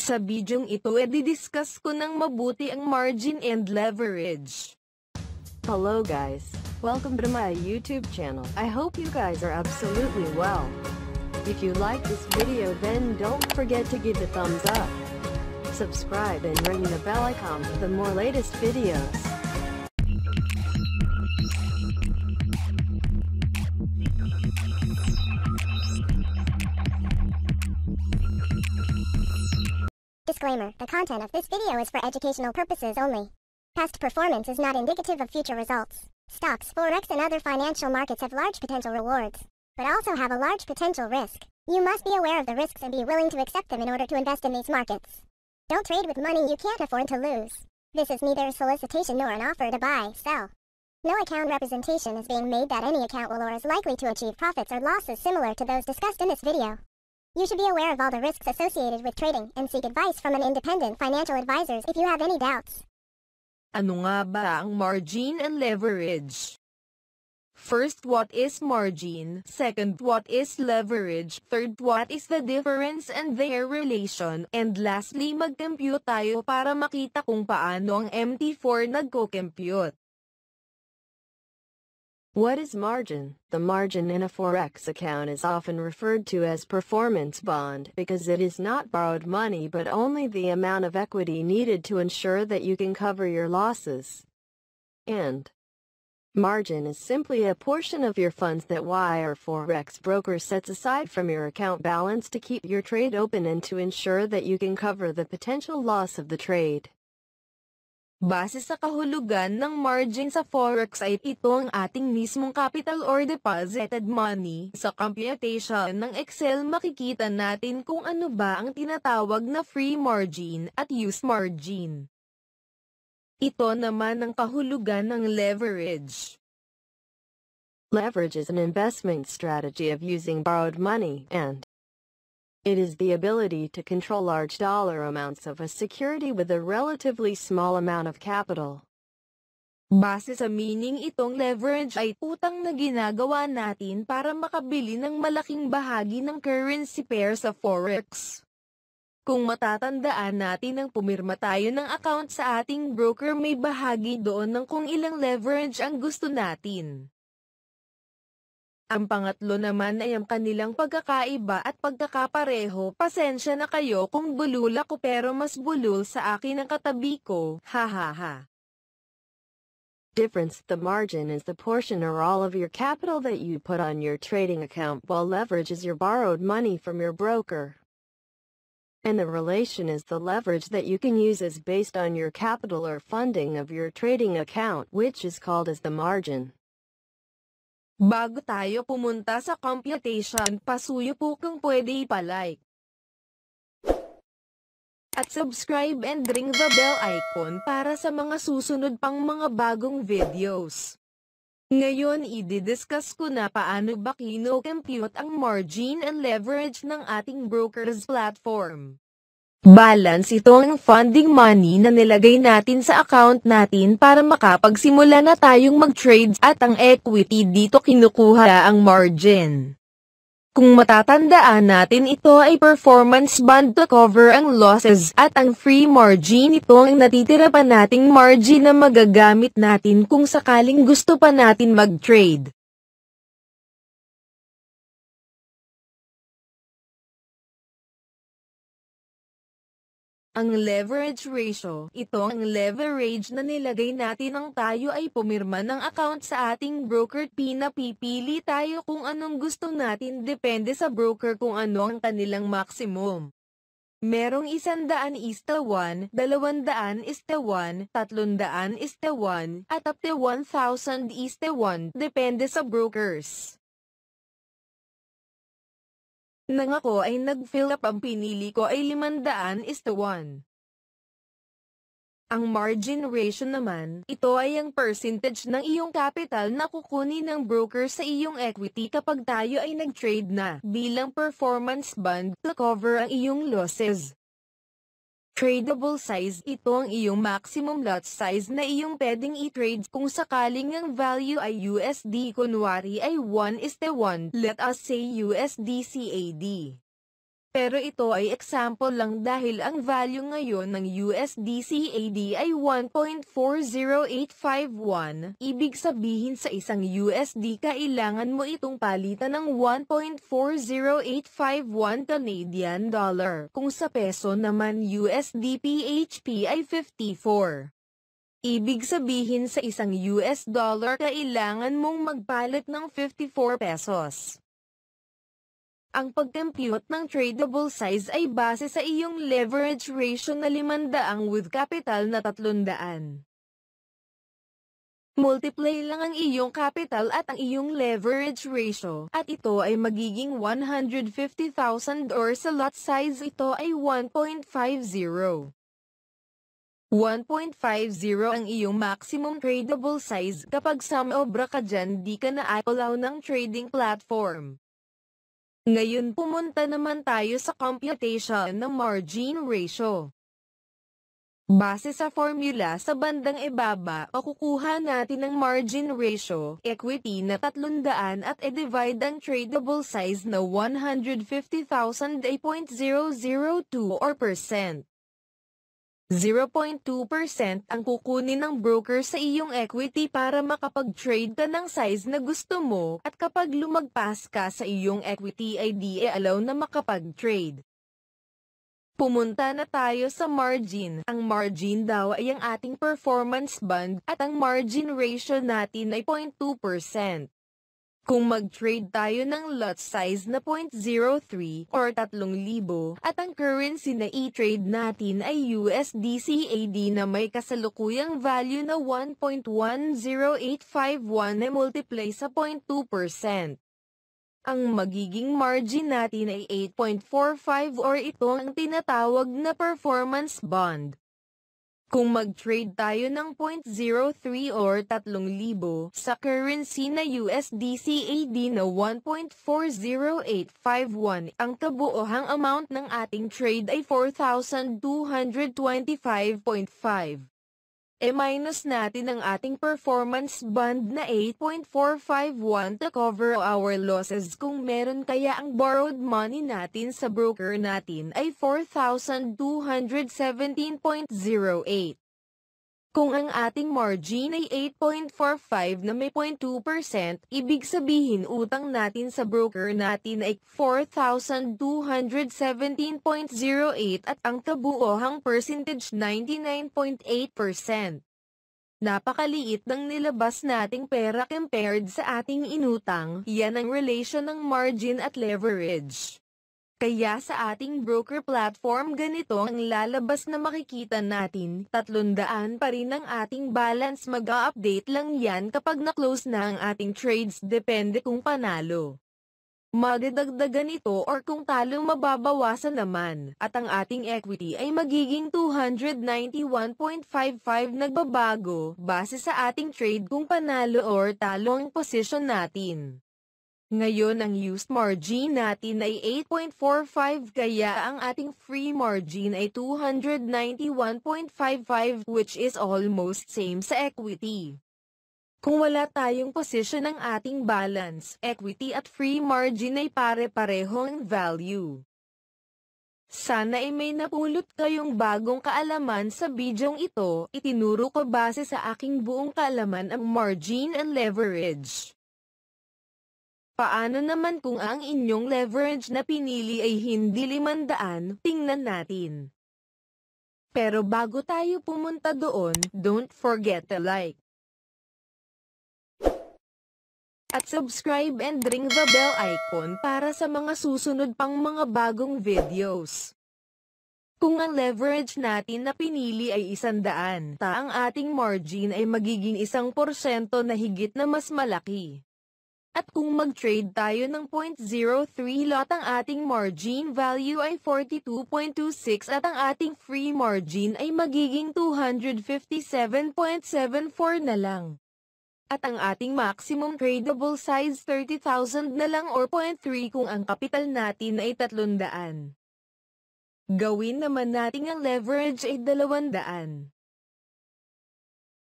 Sa bidyong ito e eh, discuss ko ng mabuti ang margin and leverage. Hello guys, welcome to my YouTube channel. I hope you guys are absolutely well. If you like this video then don't forget to give a thumbs up. Subscribe and ring the bell icon for the more latest videos. Disclaimer, the content of this video is for educational purposes only. Past performance is not indicative of future results. Stocks, forex and other financial markets have large potential rewards, but also have a large potential risk. You must be aware of the risks and be willing to accept them in order to invest in these markets. Don't trade with money you can't afford to lose. This is neither a solicitation nor an offer to buy, sell. No account representation is being made that any account will or is likely to achieve profits or losses similar to those discussed in this video. You should be aware of all the risks associated with trading and seek advice from an independent financial advisor if you have any doubts. Ano nga ba ang margin and leverage? First, what is margin? Second, what is leverage? Third, what is the difference and their relation? And lastly, magcompute tayo para makita kung paano ang MT4 nagko-compute. What is margin? The margin in a Forex account is often referred to as performance bond because it is not borrowed money but only the amount of equity needed to ensure that you can cover your losses. And margin is simply a portion of your funds that wire Forex broker sets aside from your account balance to keep your trade open and to ensure that you can cover the potential loss of the trade. Base sa kahulugan ng margin sa forex ay ito ang ating mismong capital or deposited money. Sa computation ng Excel makikita natin kung ano ba ang tinatawag na free margin at use margin. Ito naman ang kahulugan ng leverage. Leverage is an investment strategy of using borrowed money and It is the ability to control large dollar amounts of a security with a relatively small amount of capital. Base sa meaning itong leverage ay utang na ginagawa natin para makabili ng malaking bahagi ng currency pair sa forex. Kung matatandaan natin nang pumirma tayo ng account sa ating broker may bahagi doon ng kung ilang leverage ang gusto natin. Ang pangatlo naman ay ang kanilang pagkakaiba at pagkakapareho. Pasensya na kayo kung bulul ako pero mas bulul sa akin ang katabi ko. Ha ha ha. Difference The margin is the portion or all of your capital that you put on your trading account while leverage is your borrowed money from your broker. And the relation is the leverage that you can use is based on your capital or funding of your trading account which is called as the margin. Bago tayo pumunta sa computation, pasuyo po kung pwede ipalike. At subscribe and ring the bell icon para sa mga susunod pang mga bagong videos. Ngayon i-discuss ko na paano ba kino-compute ang margin and leverage ng ating broker's platform. Balance ito ang funding money na nilagay natin sa account natin para makapagsimula na tayong mag-trades at ang equity dito kinukuha ang margin. Kung matatandaan natin ito ay performance bond to cover ang losses at ang free margin ito ang natitira pa nating margin na magagamit natin kung sakaling gusto pa natin mag-trade. Ang leverage ratio, ito ang leverage na nilagay natin ng tayo ay pumirma ng account sa ating broker. Pinapipili tayo kung anong gusto natin depende sa broker kung ano ang kanilang maximum. Merong isandaan ista 1, dalawandaan ista 1, tatlundaan ista 1, at up to 1,000 ista 1, depende sa brokers. Nang ako ay nag-fill up ang pinili ko ay 500 is to 1. Ang margin ratio naman, ito ay ang percentage ng iyong capital na kukunin ng broker sa iyong equity kapag tayo ay nag-trade na bilang performance bond to cover ang iyong losses. Tradable size ito ang iyong maximum lot size na iyong pwedeng i-trade kung sakaling ang value ay USD kunwari ay 1 is to 1, let us say USD CAD. Pero ito ay example lang dahil ang value ngayon ng USDCAD ay 1.40851. Ibig sabihin sa isang USD kailangan mo itong palitan ng 1.40851 Canadian dollar. Kung sa peso naman USDPHP ay 54. Ibig sabihin sa isang US dollar kailangan mong magpalit ng 54 pesos. Ang pag-compute ng tradable size ay base sa iyong leverage ratio na 500 with capital na 300. Multiply lang ang iyong capital at ang iyong leverage ratio at ito ay magiging 150,000 or sa lot size ito ay 1.50. 1.50 ang iyong maximum tradable size kapag sumobra ka dyan di ka na alaw ng trading platform. Ngayon pumunta naman tayo sa computation ng margin ratio. Base sa formula sa bandang ibaba, kukuha natin ang margin ratio, equity na 300 at e divide ang tradable size na 150,000 ay or percent. 0.2% ang kukunin ng broker sa iyong equity para makapag-trade ka ng size na gusto mo at kapag lumagpas ka sa iyong equity ay di e allow na makapag-trade. Pumunta na tayo sa margin. Ang margin daw ay ang ating performance band at ang margin ratio natin ay 0.2%. Kung mag-trade tayo ng lot size na 0.03 or 3,000 at ang currency na i-trade natin ay USDCAD na may kasalukuyang value na 1.10851 na multiply sa 0.2%. Ang magiging margin natin ay 8.45 or ito ang tinatawag na performance bond. Kung mag-trade tayo ng 0.03 or 3,000 sa currency na USDCAD na 1.40851, ang kabuohang amount ng ating trade ay 4,225.5 e-minus natin ang ating performance band na 8.451 to cover our losses kung meron kaya ang borrowed money natin sa broker natin ay 4,217.08. Kung ang ating margin ay 8.45 na may 0.2%, ibig sabihin utang natin sa broker natin ay 4,217.08 at ang kabuohang percentage 99.8%. Napakaliit ng nilabas nating pera compared sa ating inutang, yan ang relation ng margin at leverage. Kaya sa ating broker platform ganito ang lalabas na makikita natin, 300 pa rin ang ating balance mag-update lang yan kapag na-close na ang ating trades depende kung panalo. Madidagdagan ito or kung talo mababawasan naman, at ang ating equity ay magiging 291.55 nagbabago base sa ating trade kung panalo or talo ang position natin. Ngayon ang used margin natin ay 8.45 kaya ang ating free margin ay 291.55 which is almost same sa equity. Kung wala tayong position ng ating balance, equity at free margin ay pare-parehong value. Sana ay may napulot kayong bagong kaalaman sa bidyong ito, itinuro ko base sa aking buong kaalaman ang margin and leverage. Paano naman kung ang inyong leverage na pinili ay hindi limandaan, tingnan natin. Pero bago tayo pumunta doon, don't forget to like. At subscribe and ring the bell icon para sa mga susunod pang mga bagong videos. Kung ang leverage natin na pinili ay isandaan, ta ang ating margin ay magiging isang porsyento na higit na mas malaki. At kung mag-trade tayo ng 0.03 lot ang ating margin value ay 42.26 at ang ating free margin ay magiging 257.74 na lang. At ang ating maximum tradable size 30,000 na lang or 0.3 kung ang kapital natin ay 300. Gawin naman nating ang leverage ay 200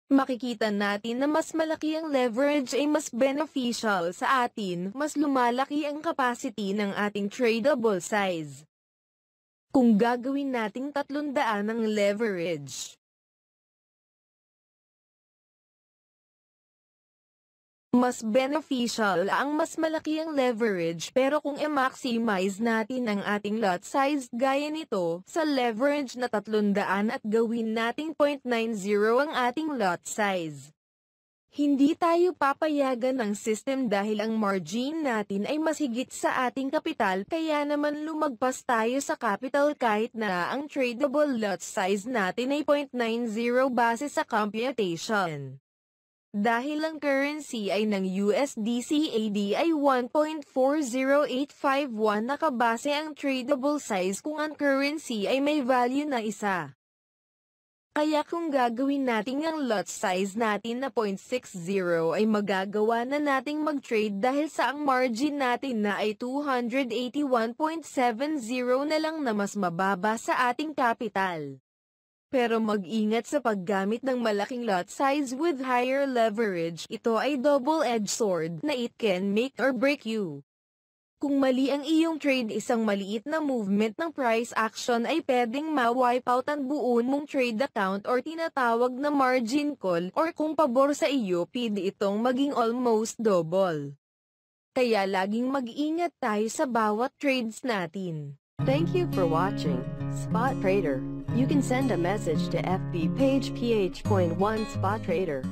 makikita natin na mas malaki ang leverage ay mas beneficial sa atin, mas lumalaki ang capacity ng ating tradable size. Kung gagawin nating 300 ang leverage, Mas beneficial ang mas malaki ang leverage pero kung i-maximize natin ang ating lot size gaya nito sa leverage na 300 at gawin nating 0.90 ang ating lot size. Hindi tayo papayagan ng system dahil ang margin natin ay mas higit sa ating kapital kaya naman lumagpas tayo sa capital kahit na ang tradable lot size natin ay 0.90 base sa computation dahil ang currency ay ng USD-CAD ay 1.40851 nakabase ang tradable size kung ang currency ay may value na isa. Kaya kung gagawin natin ang lot size natin na 0.60 ay magagawa na nating mag-trade dahil sa ang margin natin na ay 281.70 na lang na mas mababa sa ating capital. Pero mag-ingat sa paggamit ng malaking lot size with higher leverage. Ito ay double-edged sword na it can make or break you. Kung mali ang iyong trade isang maliit na movement ng price action ay pwedeng ma-wipe out ang buon mong trade account or tinatawag na margin call or kung pabor sa iyo pwede itong maging almost double. Kaya laging mag-ingat tayo sa bawat trades natin. Thank you for watching, Spot Trader. you can send a message to FB Page PH.1 Spot Trader.